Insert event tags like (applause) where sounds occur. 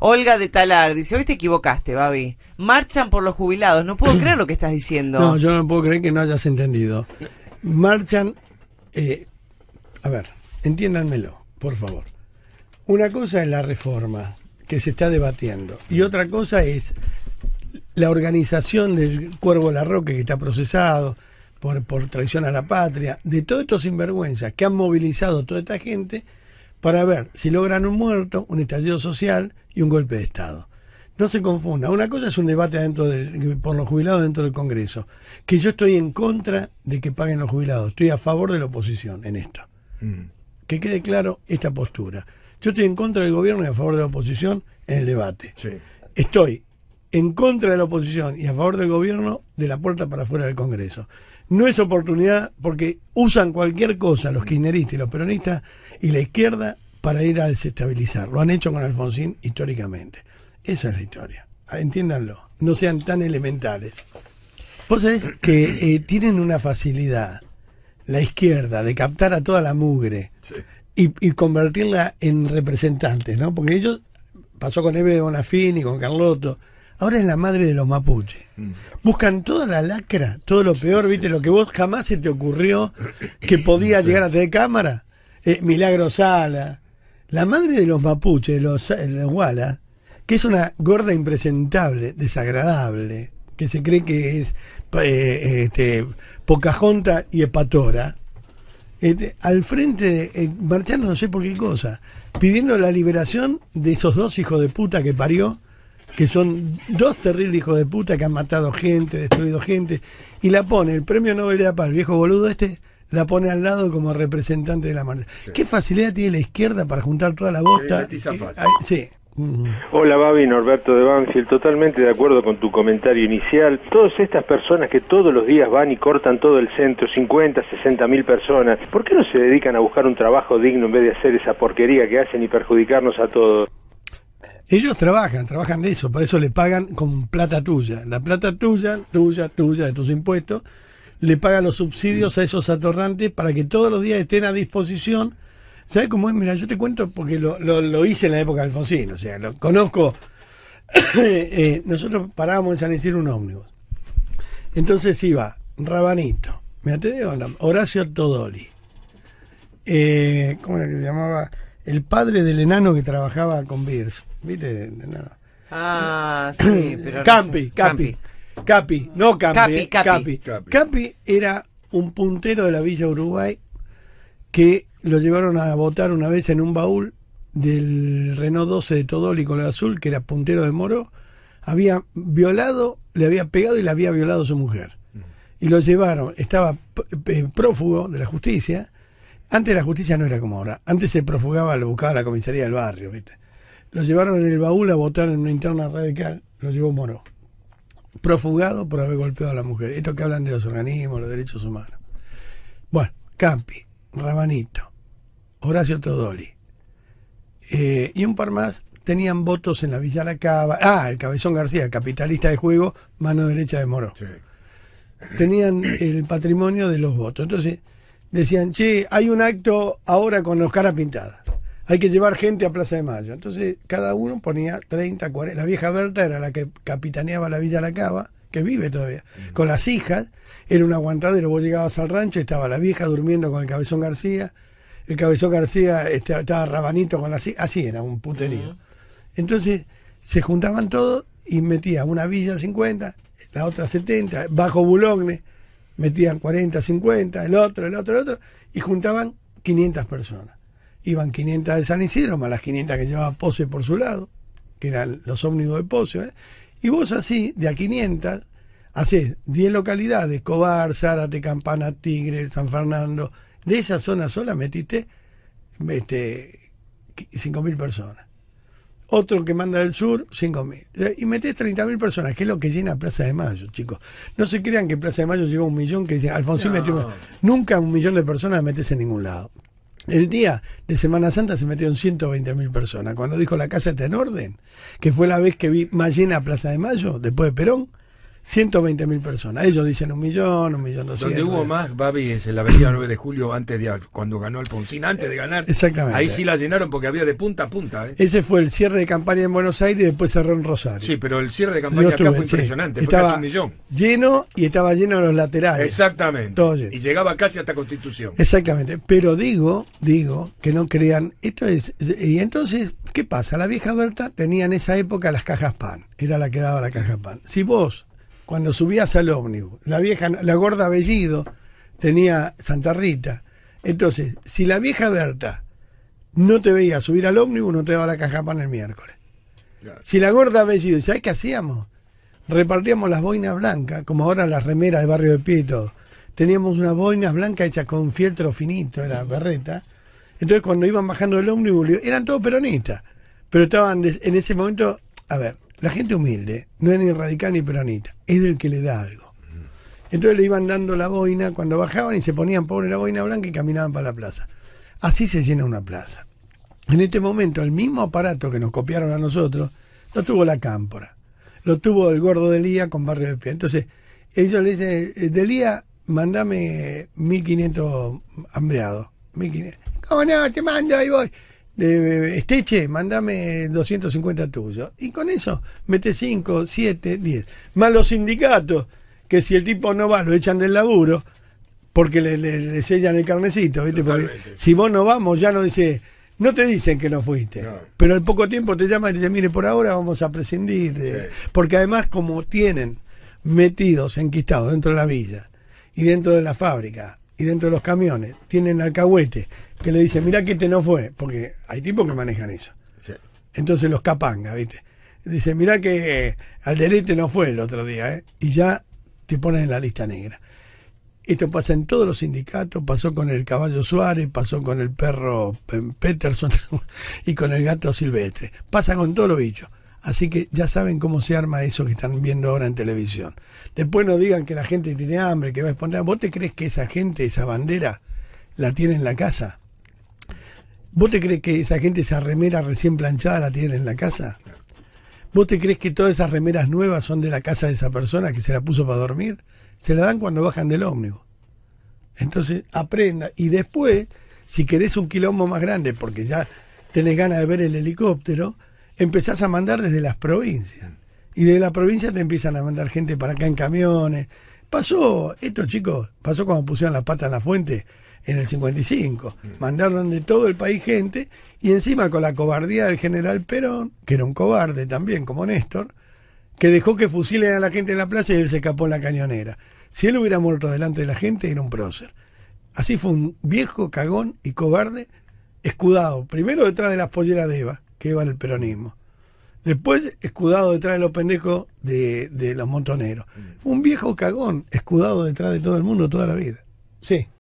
Olga de Talar dice, hoy te equivocaste, Babi. Marchan por los jubilados. No puedo (clears throat) creer lo que estás diciendo. No, yo no puedo creer que no hayas entendido. Marchan, eh, a ver, entiéndanmelo, por favor. Una cosa es la reforma que se está debatiendo y otra cosa es la organización del Cuervo Larroque que está procesado por, por traición a la patria, de todos estos sinvergüenzas que han movilizado toda esta gente para ver si logran un muerto, un estallido social y un golpe de Estado. No se confunda. Una cosa es un debate dentro de, por los jubilados dentro del Congreso. Que yo estoy en contra de que paguen los jubilados. Estoy a favor de la oposición en esto. Mm. Que quede claro esta postura. Yo estoy en contra del gobierno y a favor de la oposición en el debate. Sí. Estoy en contra de la oposición y a favor del gobierno de la puerta para afuera del Congreso. No es oportunidad porque usan cualquier cosa los kirchneristas y los peronistas y la izquierda para ir a desestabilizar. Lo han hecho con Alfonsín históricamente. Esa es la historia. Ah, entiéndanlo. No sean tan elementales. Vos sabés que eh, tienen una facilidad, la izquierda, de captar a toda la mugre y, convertirla en representantes, ¿no? Porque ellos, pasó con Eve Bonafini, con Carlotto, ahora es la madre de los mapuches. Mm. Buscan toda la lacra, todo lo peor, viste, lo que vos jamás se te ocurrió que (clears throat) podía llegar a de cámara. Eh, Milagro Sala, la madre de los mapuches, de los, Wala, que es una gorda impresentable, desagradable, que se cree que es eh, este, Pocahontas y Epatora, este, al frente, de... Eh, marchando no sé por qué cosa, pidiendo la liberación de esos dos hijos de puta que parió que son dos terribles hijos de puta que han matado gente, destruido gente, y la pone, el premio Nobel de la Paz, el viejo boludo este, la pone al lado como representante de la marcha. ¿Qué facilidad tiene la izquierda para juntar toda la bosta? Sí. Eh, mm. Hola Babi, Norberto de Banfield, totalmente de acuerdo con tu comentario inicial. Todas estas personas que todos los días van y cortan todo el centro, 50, 60 mil personas, ¿por qué no se dedican a buscar un trabajo digno en vez de hacer esa porquería que hacen y perjudicarnos a todos? Ellos trabajan, trabajan de eso, para eso le pagan con plata tuya. La plata tuya, tuya, tuya, de tus impuestos, le pagan los subsidios a esos atorrantes para que todos los días estén a disposición. ¿Sabes cómo es? Mira, yo te cuento porque lo, hice en la época de Alfonsín, o sea, lo conozco. (coughs) Eh, nosotros parábamos en San Isidro un ómnibus. Entonces iba Rabanito, me atendió Horacio Todoli, eh, ¿cómo era que se llamaba? El padre del enano que trabajaba con BIRS. ¿Viste? De, nada. Ah, sí, pero Campi, no Capi, Campi. Capi, no Campi, eh, Capi, era un puntero de la Villa Uruguay que lo llevaron a votar una vez en un baúl del Renault 12 de Todoli el azul, que era puntero de Moro, había violado, le había pegado y le había violado a su mujer. Y lo llevaron, estaba eh, prófugo de la justicia. Antes la justicia no era como ahora. Antes se profugaba, lo buscaba la comisaría del barrio, ¿viste? Lo llevaron en el baúl a votar en una interna radical, lo llevó Moro, profugado por haber golpeado a la mujer. Esto que hablan de los organismos, los derechos humanos. Bueno, Campi, Rabanito, Horacio Todoli eh, y un par más tenían votos en la Villa La Ah, el Cabezón García, capitalista de juego, mano derecha de Moro. Tenían el patrimonio de los votos. Entonces decían, che, hay un acto ahora con los caras pintadas hay que llevar gente a Plaza de Mayo. Entonces cada uno ponía 30, 40. La vieja Berta era la que capitaneaba la Villa La Cava, que vive todavía, con las hijas. Era un aguantadero. Vos llegabas al rancho y estaba la vieja durmiendo con el Cabezón García. El Cabezón García este, estaba rabanito con las hijas. Así era, un puterío. Entonces se juntaban todos y metían una Villa 50, la otra 70, bajo Bulogne metían 40, 50, el otro, el otro, el otro, y juntaban 500 personas iban 500 de San Isidro, más las 500 que llevaba Pose por su lado, que eran los ómnibus de Pose. ¿eh? Y vos así, de a 500, haces 10 localidades, Cobar, Zárate, Campana, Tigre, San Fernando. De esa zona sola metiste 5.000 este, personas. Otro que manda del sur, 5.000. Eh, y metés 30.000 personas, que es lo que llena Plaza de Mayo, chicos. No se crean que Plaza de Mayo lleva un millón, que dice Alfonsín Nunca un millón de personas metes en ningún lado. El día de Semana Santa se metieron 120 mil personas. Cuando dijo la casa está en orden, que fue la vez que vi más llena Plaza de Mayo, después de Perón, 120 mil personas. Ellos dicen un millón, un millón doscientos. Donde hubo más, Babi, es en la avenida 9 de julio, antes de cuando ganó Alfonsín, antes de ganar. Exactamente. Ahí sí la llenaron porque había de punta a punta. ¿eh? Ese fue el cierre de campaña en Buenos Aires y después cerró en Rosario. Sí, pero el cierre de campaña acá fue impresionante, estaba millón. Lleno y estaba lleno de los laterales. Exactamente. Y llegaba casi hasta Constitución. Exactamente. Pero digo, digo, que no crean. Esto es. Y entonces, ¿qué pasa? La vieja Berta tenía en esa época las cajas pan. Era la que daba la caja pan. Si vos cuando subías al ómnibus, la vieja, la gorda Bellido tenía Santa Rita. Entonces, si la vieja Berta no te veía subir al ómnibus, no te daba la caja para el miércoles. Si la gorda Bellido, ¿sabes qué hacíamos? Repartíamos las boinas blancas, como ahora las remeras de Barrio de Pie todo. Teníamos unas boinas blancas hechas con fieltro finito, era berreta. Entonces, cuando iban bajando del ómnibus, eran todos peronistas. Pero estaban en ese momento, a ver, la gente humilde no es ni radical ni peronita, es del que le da algo. Entonces le iban dando la boina cuando bajaban y se ponían pobre la boina blanca y caminaban para la plaza. Así se llena una plaza. En este momento, el mismo aparato que nos copiaron a nosotros, lo tuvo la cámpora, lo tuvo el gordo de Lía con barrio de pie. Entonces, ellos le dicen, eh, Lía, mandame 1500 hambreados. ¿Cómo no? Te mando, ahí voy. Esteche, mandame 250 tuyos. Y con eso mete 5, 7, 10. Más los sindicatos, que si el tipo no va, lo echan del laburo, porque le, sellan el carnecito, si vos no vamos, ya no dice. No te dicen que no fuiste, pero al poco tiempo te llaman y te dicen, mire, por ahora vamos a prescindir. Porque además, como tienen metidos, enquistados dentro de la villa y dentro de la fábrica y dentro de los camiones, tienen alcahuete que le dice, mira que este no fue, porque hay tipos que manejan eso. Entonces los capanga, ¿viste? Dice, mira que eh, Alderete no fue el otro día, ¿eh? Y ya te ponen en la lista negra. Esto pasa en todos los sindicatos, pasó con el caballo Suárez, pasó con el perro Peterson (laughs) y con el gato silvestre. Pasa con todos los bichos. Así que ya saben cómo se arma eso que están viendo ahora en televisión. Después no digan que la gente tiene hambre, que va a exponer. ¿Vos te crees que esa gente, esa bandera, la tiene en la casa? ¿Vos te crees que esa gente, esa remera recién planchada, la tiene en la casa? ¿Vos te crees que todas esas remeras nuevas son de la casa de esa persona que se la puso para dormir? Se la dan cuando bajan del ómnibus. Entonces, aprenda. Y después, si querés un quilombo más grande, porque ya tenés ganas de ver el helicóptero, empezás a mandar desde las provincias. Y desde la provincia te empiezan a mandar gente para acá en camiones. Pasó, esto, chicos, pasó cuando pusieron la pata en la fuente en el 55. Mandaron de todo el país gente y encima con la cobardía del general Perón, que era un cobarde también como Néstor, que dejó que fusilen a la gente en la plaza y él se escapó en la cañonera. Si él hubiera muerto delante de la gente, era un prócer. Así fue un viejo cagón y cobarde, escudado, primero detrás de las polleras de Eva, que Eva era el peronismo. Después, escudado detrás de los pendejos de, de los montoneros. Mm. Fue un viejo cagón, escudado detrás de todo el mundo toda la vida. Sí.